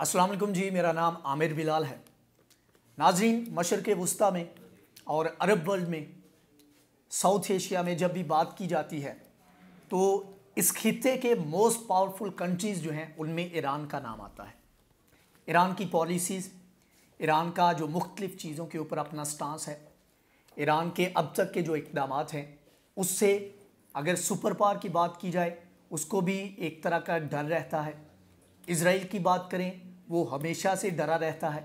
असलम जी मेरा नाम आमिर बिलाल है नाजीन मशरक़ वस्ती में और अरब वर्ल्ड में साउथ एशिया में जब भी बात की जाती है तो इस खत्े के मोस्ट पावरफुल कंट्रीज़ जो हैं उनमें ईरान का नाम आता है ईरान की पॉलिसीज़ ईरान का जो मुख्तलिफ़ चीज़ों के ऊपर अपना स्टांस है ईरान के अब तक के जो इकदाम हैं उससे अगर सुपर पावर की बात की जाए उसको भी एक तरह का डर रहता है इसराइल की बात करें वो हमेशा से डरा रहता है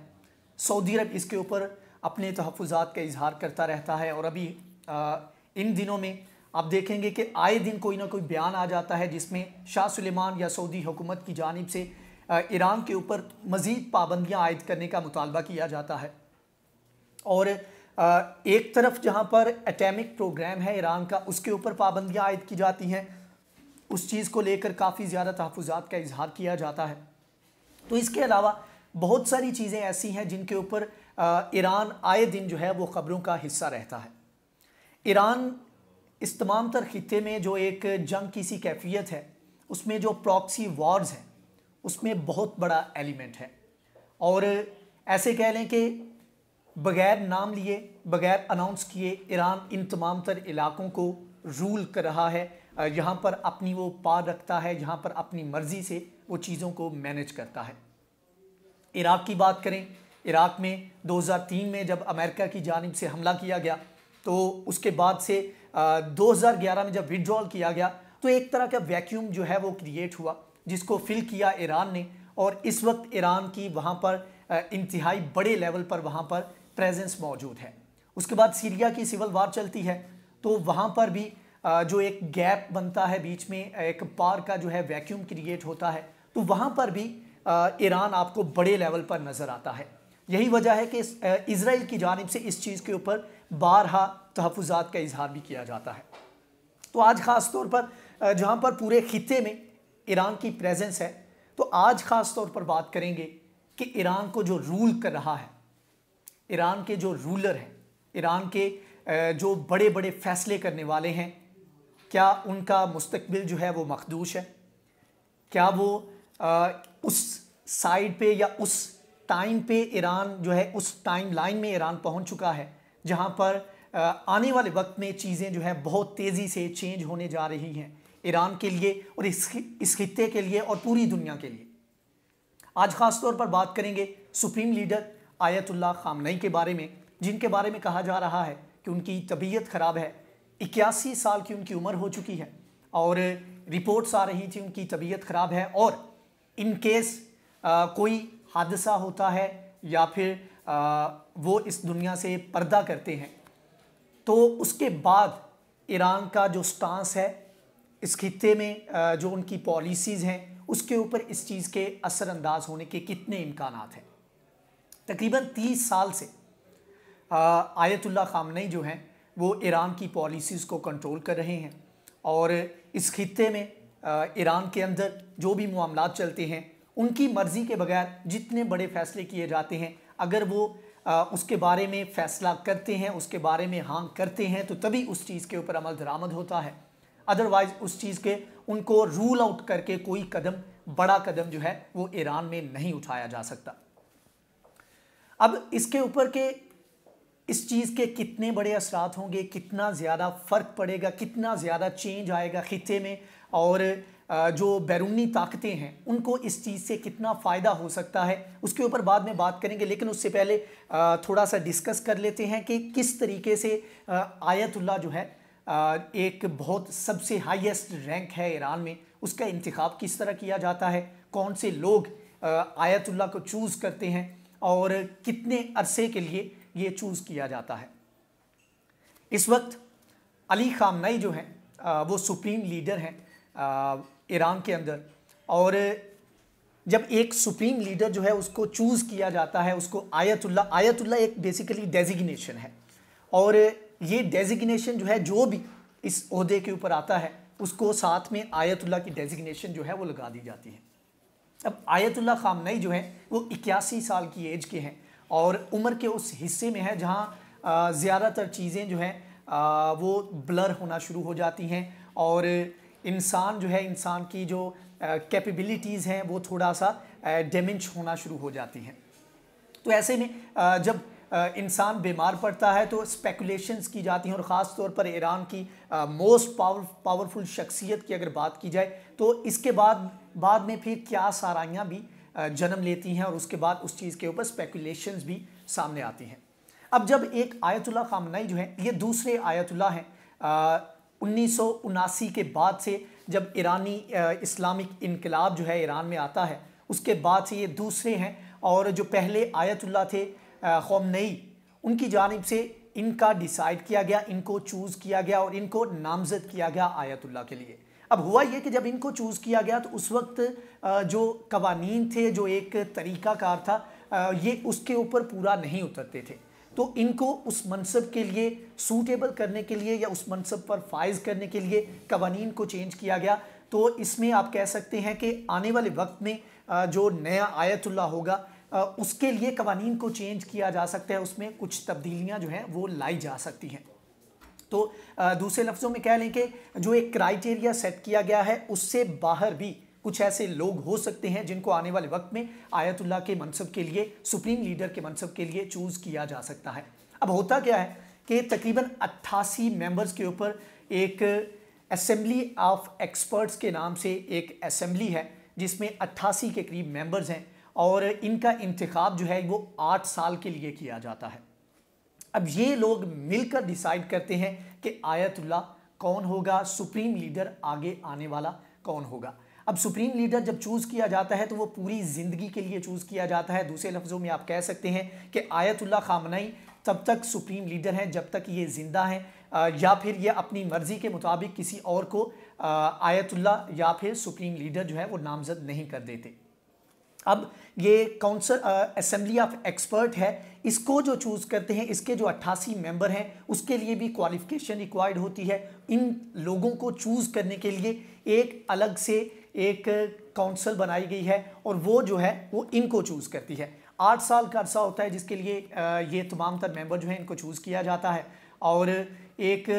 सऊदी अरब इसके ऊपर अपने तहफ़ात का इजहार करता रहता है और अभी आ, इन दिनों में आप देखेंगे कि आए दिन कोई ना कोई बयान आ जाता है जिसमें शाह सुलेमान या सऊदी हुकूमत की जानब से ईरान के ऊपर मज़ीद पाबंदियाँ आयद करने का मुतालबा किया जाता है और एक तरफ जहाँ पर एटमिक प्रोग्राम है ईरान का उसके ऊपर पाबंदियाँ आयद की जाती हैं उस चीज़ को लेकर काफ़ी ज़्यादा तहफ़ात का इजहार किया जाता है तो इसके अलावा बहुत सारी चीज़ें ऐसी हैं जिनके ऊपर ईरान आए दिन जो है वो ख़बरों का हिस्सा रहता है ईरान इस तमाम तर खत्े में जो एक जंग की सी कैफियत है उसमें जो प्रॉक्सी वॉर्स हैं उसमें बहुत बड़ा एलिमेंट है और ऐसे कह लें कि बगैर नाम लिए बगैर अनाउंस किए ईरान इन तमाम तर इलाकों को रूल कर रहा है यहाँ पर अपनी वो पार रखता है जहाँ पर अपनी मर्ज़ी से वो चीज़ों को मैनेज करता है इराक़ की बात करें इराक़ में 2003 में जब अमेरिका की जानब से हमला किया गया तो उसके बाद से आ, 2011 में जब विड्रॉल किया गया तो एक तरह का वैक्यूम जो है वो क्रिएट हुआ जिसको फिल किया ईरान ने और इस वक्त ईरान की वहाँ पर इंतहाई बड़े लेवल पर वहाँ पर प्रेजेंस मौजूद है उसके बाद सीरिया की सिविल वार चलती है तो वहाँ पर भी जो एक गैप बनता है बीच में एक पार का जो है वैक्यूम क्रिएट होता है तो वहाँ पर भी ईरान आपको बड़े लेवल पर नज़र आता है यही वजह है कि इसराइल की जानब से इस चीज़ के ऊपर बारहा तहफात का इजहार भी किया जाता है तो आज ख़ास तौर पर जहाँ पर पूरे खत्े में ईरान की प्रेजेंस है तो आज ख़ास तौर पर बात करेंगे कि ईरान को जो रूल कर रहा है ईरान के जो रूलर हैं ईरान के जो बड़े बड़े फ़ैसले करने वाले हैं क्या उनका मुस्तबिल जो है वो मखदूश है क्या वो आ, उस साइड पे या उस टाइम पे ईरान जो है उस टाइम लाइन में ईरान पहुंच चुका है जहां पर आ, आने वाले वक्त में चीज़ें जो है बहुत तेज़ी से चेंज होने जा रही हैं ईरान के लिए और इस इस खत्े के लिए और पूरी दुनिया के लिए आज ख़ास तौर पर बात करेंगे सुप्रीम लीडर आयतुल्ला खामनई के बारे में जिनके बारे में कहा जा रहा है कि उनकी तबीयत ख़राब है इक्यासी साल की उनकी उम्र हो चुकी है और रिपोर्ट्स आ रही थी उनकी तबीयत ख़राब है और इन केस कोई हादसा होता है या फिर आ, वो इस दुनिया से पर्दा करते हैं तो उसके बाद ईरान का जो स्टांस है इस खत्े में आ, जो उनकी पॉलिसीज़ हैं उसके ऊपर इस चीज़ के असरअंदाज होने के कितने इम्कान हैं तकरीबन तीस साल से आयतुल्ला खामनई जो हैं वो ईरान की पॉलिसीज़ को कंट्रोल कर रहे हैं और इस खत्े में ईरान के अंदर जो भी मामला चलते हैं उनकी मर्ज़ी के बगैर जितने बड़े फैसले किए जाते हैं अगर वो आ, उसके बारे में फ़ैसला करते हैं उसके बारे में हाँ करते हैं तो तभी उस चीज़ के ऊपर अमल दरामद होता है अदरवाइज़ उस चीज़ के उनको रूल आउट करके कोई कदम बड़ा कदम जो है वो ईरान में नहीं उठाया जा सकता अब इसके ऊपर के इस चीज़ के कितने बड़े असरात होंगे कितना ज़्यादा फ़र्क पड़ेगा कितना ज़्यादा चेंज आएगा ख़त्े में और जो बैरूनी ताकतें हैं उनको इस चीज़ से कितना फ़ायदा हो सकता है उसके ऊपर बाद में बात करेंगे लेकिन उससे पहले थोड़ा सा डिस्कस कर लेते हैं कि किस तरीके से आयतुल्ला जो है एक बहुत सबसे हाईएस्ट रैंक है ईरान में उसका इंतखब किस तरह किया जाता है कौन से लोग आयतुल्ला को चूज़ करते हैं और कितने अरसे के लिए ये चूज़ किया जाता है इस वक्त अली खामनाई जो हैं वो सुप्रीम लीडर हैं ईरान के अंदर और जब एक सुप्रीम लीडर जो है उसको चूज़ किया जाता है उसको आयतुल्ला आयतुल्ला एक बेसिकली डेजिग्नेशन है और ये डेजिग्नेशन जो है जो भी इस अहदे के ऊपर आता है उसको साथ में आयतुल्ला की डेजिग्नेशन जो है वो लगा दी जाती है अब आयतुल्ला खामनई जो है वो इक्यासी साल की एज के हैं और उम्र के उस हिस्से में है जहाँ ज़्यादातर चीज़ें जो हैं वो ब्लर होना शुरू हो जाती हैं और इंसान जो है इंसान की जो कैपेबिलिटीज़ हैं वो थोड़ा सा डेमेज होना शुरू हो जाती हैं तो ऐसे में जब इंसान बीमार पड़ता है तो स्पेकुलेशंस की जाती हैं और ख़ास तौर पर ईरान की मोस्ट पावर पावरफुल शख्सियत की अगर बात की जाए तो इसके बाद बाद में फिर क्या साराइयाँ भी जन्म लेती हैं और उसके बाद उस चीज़ के ऊपर स्पेकुलेशंस भी सामने आती हैं अब जब एक आयतुल्ला खामनाई जो है ये दूसरे आयतुल्ला हैं उन्नीस के बाद से जब ईरानी इस्लामिक इनकलाब जो है ईरान में आता है उसके बाद से ये दूसरे हैं और जो पहले आयतुल्ला थे नई उनकी जानब से इनका डिसाइड किया गया इनको चूज़ किया गया और इनको नामजद किया गया आयतुल्ला के लिए अब हुआ ये कि जब इनको चूज़ किया गया तो उस वक्त जो कवानीन थे जो एक तरीक़ाकार था ये उसके ऊपर पूरा नहीं उतरते थे तो इनको उस मनसब के लिए सूटेबल करने के लिए या उस मनसब पर फाइज करने के लिए कवानीन को चेंज किया गया तो इसमें आप कह सकते हैं कि आने वाले वक्त में जो नया आयतुल्ला होगा उसके लिए कवानीन को चेंज किया जा सकता है उसमें कुछ तब्दीलियाँ जो हैं वो लाई जा सकती हैं तो दूसरे लफ्ज़ों में कह लें कि जो एक क्राइटेरिया सेट किया गया है उससे बाहर भी कुछ ऐसे लोग हो सकते हैं जिनको आने वाले वक्त में आयतुल्ला के मनसब के लिए सुप्रीम लीडर के मनसब के लिए चूज़ किया जा सकता है अब होता क्या है कि तकरीबन अट्ठासी मेंबर्स के ऊपर एक असम्बली ऑफ एक्सपर्ट्स के नाम से एक असम्बली है जिसमें अट्ठासी के करीब मेंबर्स हैं और इनका इंतखब जो है वो आठ साल के लिए किया जाता है अब ये लोग मिलकर डिसाइड करते हैं कि आयतुल्ला कौन होगा सुप्रीम लीडर आगे आने वाला कौन होगा अब सुप्रीम लीडर जब चूज़ किया जाता है तो वो पूरी ज़िंदगी के लिए चूज़ किया जाता है दूसरे लफ्ज़ों में आप कह सकते हैं कि आयतुल्ला खामनई तब तक सुप्रीम लीडर हैं जब तक ये ज़िंदा हैं या फिर ये अपनी मर्ज़ी के मुताबिक किसी और को आयतुल्ला या फिर सुप्रीम लीडर जो है वो नामजद नहीं कर देते अब ये काउंसिल असम्बली ऑफ एक्सपर्ट है इसको जो चूज़ करते हैं इसके जो 88 मेंबर हैं उसके लिए भी क्वालिफिकेशन रिक्वायर्ड होती है इन लोगों को चूज़ करने के लिए एक अलग से एक काउंसिल बनाई गई है और वो जो है वो इनको चूज़ करती है आठ साल का अर्सा होता है जिसके लिए ये तमाम तर मेंबर जो है इनको चूज़ किया जाता है और एक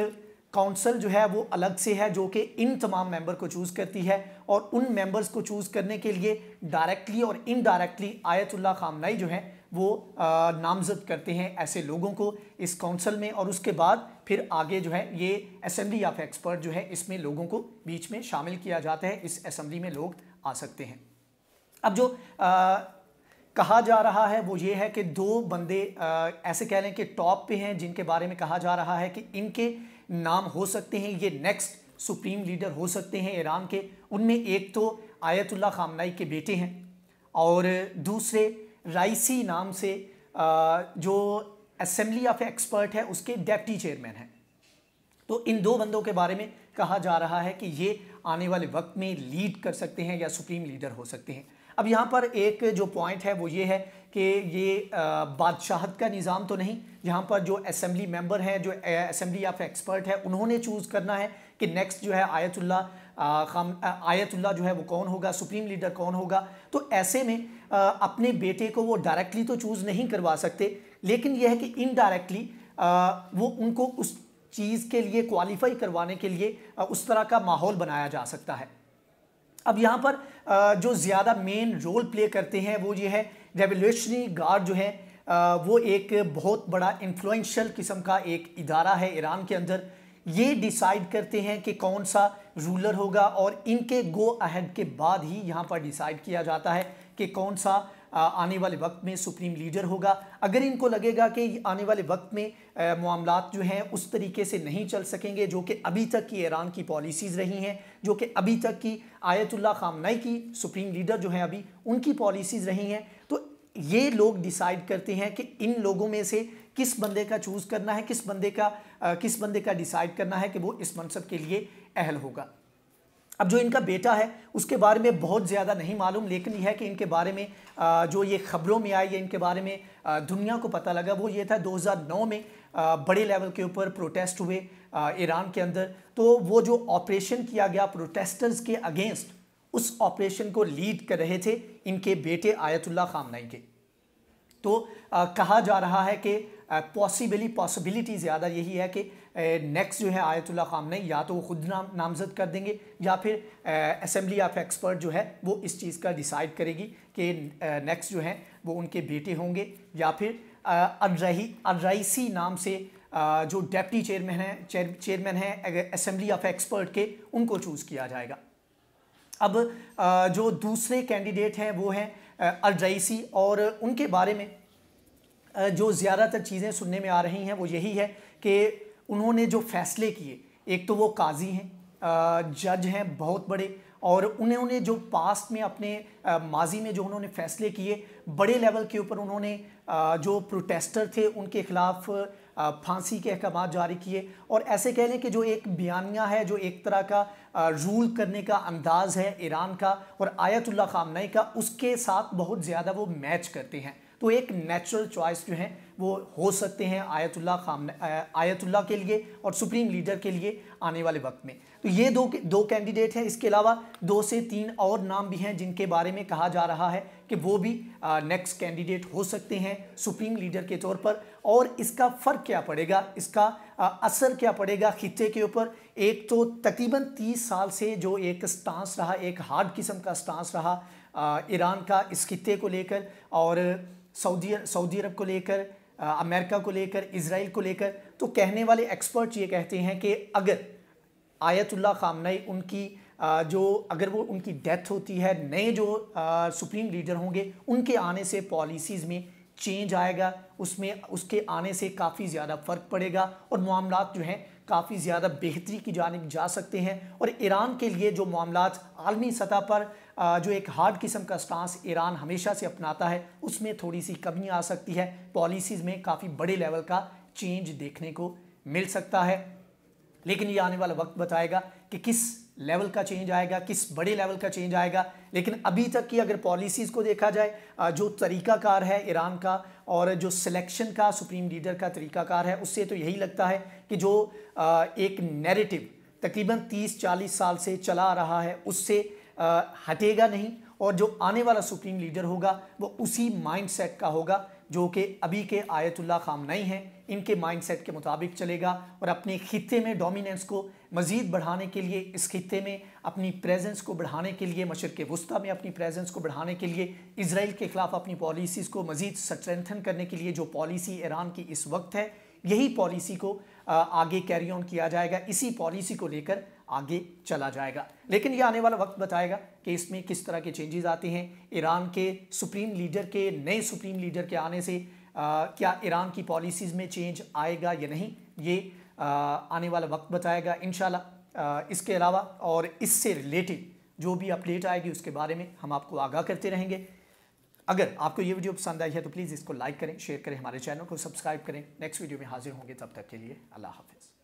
काउंसिल जो है वो अलग से है जो कि इन तमाम मेंबर को चूज़ करती है और उन मेंबर्स को चूज़ करने के लिए डायरेक्टली और इनडायरेक्टली आयतुल्ला खामनाई जो है वो नामजद करते हैं ऐसे लोगों को इस काउंसिल में और उसके बाद फिर आगे जो है ये असम्बली ऑफ एक्सपर्ट जो है इसमें लोगों को बीच में शामिल किया जाता है इस असम्बली में लोग आ सकते हैं अब जो आ, कहा जा रहा है वो ये है कि दो बंदे आ, ऐसे कह लें कि टॉप पे हैं जिनके बारे में कहा जा रहा है कि इनके नाम हो सकते हैं ये नेक्स्ट सुप्रीम लीडर हो सकते हैं ईरान के उनमें एक तो आयतुल्ला खामनाई के बेटे हैं और दूसरे राइसी नाम से जो असम्बली ऑफ एक्सपर्ट है उसके डेप्टी चेयरमैन हैं तो इन दो बंदों के बारे में कहा जा रहा है कि ये आने वाले वक्त में लीड कर सकते हैं या सुप्रीम लीडर हो सकते हैं अब यहाँ पर एक जो पॉइंट है वो ये है कि ये बादशाहत का निज़ाम तो नहीं यहाँ पर जो असेंबली मेंबर हैं जो असम्बली ऑफ एक्सपर्ट है उन्होंने चूज़ करना है कि नेक्स्ट जो है आयतुल्ला खाम आयतुल्ला जो है वो कौन होगा सुप्रीम लीडर कौन होगा तो ऐसे में अपने बेटे को वो डायरेक्टली तो चूज़ नहीं करवा सकते लेकिन यह है कि इनडायरेक्टली वो उनको उस चीज़ के लिए क्वालिफाई करवाने के लिए उस तरह का माहौल बनाया जा सकता है अब यहाँ पर जो ज़्यादा मेन रोल प्ले करते हैं वो ये है रेवोल्यूशनरी गार्ड जो है वो एक बहुत बड़ा इन्फ्लुएंशियल किस्म का एक इदारा है ईरान के अंदर ये डिसाइड करते हैं कि कौन सा रूलर होगा और इनके गो अहेड के बाद ही यहाँ पर डिसाइड किया जाता है कि कौन सा आने वाले वक्त में सुप्रीम लीडर होगा अगर इनको लगेगा कि आने वाले वक्त में मामला जो हैं उस तरीके से नहीं चल सकेंगे जो कि अभी तक की ईरान की पॉलिसीज़ रही हैं जो कि अभी तक की आयतुल्ला खामनाई की सुप्रीम लीडर जो हैं अभी उनकी पॉलिसीज़ रही हैं तो ये लोग डिसाइड करते हैं कि इन लोगों में से किस बंदे का चूज़ करना है किस बंदे का आ, किस बंदे का डिसाइड करना है कि वो इस मनसब के लिए अहल होगा अब जो इनका बेटा है उसके बारे में बहुत ज़्यादा नहीं मालूम लेकिन यह है कि इनके बारे में जो ये ख़बरों में आई या इनके बारे में दुनिया को पता लगा वो ये था 2009 में बड़े लेवल के ऊपर प्रोटेस्ट हुए ईरान के अंदर तो वो जो ऑपरेशन किया गया प्रोटेस्टर्स के अगेंस्ट उस ऑपरेशन को लीड कर रहे थे इनके बेटे आयतुल्ला खामनाई के तो आ, कहा जा रहा है कि पॉसिबली पॉसिबिलिटी ज़्यादा यही है कि नेक्स्ट जो है आयतुल्ला खाम ने या तो वो खुद नाम नामजद कर देंगे या फिर असम्बली ऑफ एक्सपर्ट जो है वो इस चीज़ का डिसाइड करेगी कि नेक्स्ट जो है वो उनके बेटे होंगे या फिर अर्रही अर्रईसी नाम से आ, जो डेप्टी चेयरमैन है चेयर चेयरमैन है असम्बली ऑफ एक्सपर्ट के उनको चूज़ किया जाएगा अब आ, जो दूसरे कैंडिडेट हैं वो हैं अलजैसी और उनके बारे में जो ज़्यादातर चीज़ें सुनने में आ रही हैं वो यही है कि उन्होंने जो फ़ैसले किए एक तो वो काजी हैं जज हैं बहुत बड़े और उन्होंने जो पास्ट में अपने माजी में जो उन्होंने फ़ैसले किए बड़े लेवल के ऊपर उन्होंने जो प्रोटेस्टर थे उनके ख़िलाफ़ फांसी के अहकाम जारी किए और ऐसे कह लें कि जो एक बयानिया है जो एक तरह का रूल करने का अंदाज़ है ईरान का और आयतुल्ला खामनई का उसके साथ बहुत ज़्यादा वो मैच करते हैं तो एक नेचुरल चॉइस जो है वो हो सकते हैं आयतुल्ला खाम आयतुल्ला के लिए और सुप्रीम लीडर के लिए आने वाले वक्त में तो ये दो दो कैंडिडेट हैं इसके अलावा दो से तीन और नाम भी हैं जिनके बारे में कहा जा रहा है कि वो भी नेक्स्ट कैंडिडेट हो सकते हैं सुप्रीम लीडर के तौर पर और इसका फ़र्क क्या पड़ेगा इसका आ, असर क्या पड़ेगा खिते के ऊपर एक तो तकरीबन तीस साल से जो एक स्टांस रहा एक हार्ड किस्म का स्टांस रहा ईरान का इस खत्े को लेकर और सऊदी सऊदी अरब को लेकर अमेरिका को लेकर इसराइल को लेकर तो कहने वाले एक्सपर्ट ये कहते हैं कि अगर आयतुल्ला खामनई उनकी जो अगर वो उनकी डेथ होती है नए जो सुप्रीम लीडर होंगे उनके आने से पॉलिसीज़ में चेंज आएगा उसमें उसके आने से काफ़ी ज़्यादा फ़र्क पड़ेगा और मामला जो हैं काफ़ी ज़्यादा बेहतरी की जानब जा सकते हैं और ईरान के लिए जो मामला आलमी सतह पर जो एक हार्ड किस्म का स्टांस ईरान हमेशा से अपनाता है उसमें थोड़ी सी कमी आ सकती है पॉलिसीज़ में काफ़ी बड़े लेवल का चेंज देखने को मिल सकता है लेकिन ये आने वाला वक्त बताएगा कि किस लेवल का चेंज आएगा किस बड़े लेवल का चेंज आएगा लेकिन अभी तक की अगर पॉलिसीज़ को देखा जाए जो तरीकाकार है ईरान का और जो सिलेक्शन का सुप्रीम लीडर का तरीकाकार है उससे तो यही लगता है कि जो एक नैरेटिव तकरीबन 30-40 साल से चला आ रहा है उससे हटेगा नहीं और जो आने वाला सुप्रीम लीडर होगा वो उसी माइंड का होगा जो कि अभी के आयतुल्ला खाम नहीं हैं इनके माइंडसेट के मुताबिक चलेगा और अपने खत्े में डोमिनेंस को मज़ीद बढ़ाने के लिए इस खत्े में अपनी प्रेजेंस को बढ़ाने के लिए मशरक़ वस्ती में अपनी प्रेजेंस को बढ़ाने के लिए इसराइल के ख़िलाफ़ अपनी पॉलिसीज़ को मज़ीद स्ट्रेंथन करने के लिए जो पॉलिसी ईरान की इस वक्त है यही पॉलिसी को आगे कैरी ऑन किया जाएगा इसी पॉलिसी को लेकर आगे चला जाएगा लेकिन ये आने वाला वक्त बताएगा कि इसमें किस तरह के चेंजेस आते हैं ईरान के सुप्रीम लीडर के नए सुप्रीम लीडर के आने से आ, क्या ईरान की पॉलिसीज़ में चेंज आएगा या नहीं ये आ, आने वाला वक्त बताएगा इन इसके अलावा और इससे रिलेटेड जो भी अपडेट आएगी उसके बारे में हम आपको आगाह करते रहेंगे अगर आपको ये वीडियो पसंद आई है तो प्लीज़ इसको लाइक करें शेयर करें हमारे चैनल को सब्सक्राइब करें नेक्स्ट वीडियो में हाजिर होंगे तब तक के लिए अल्लाह हाफिज़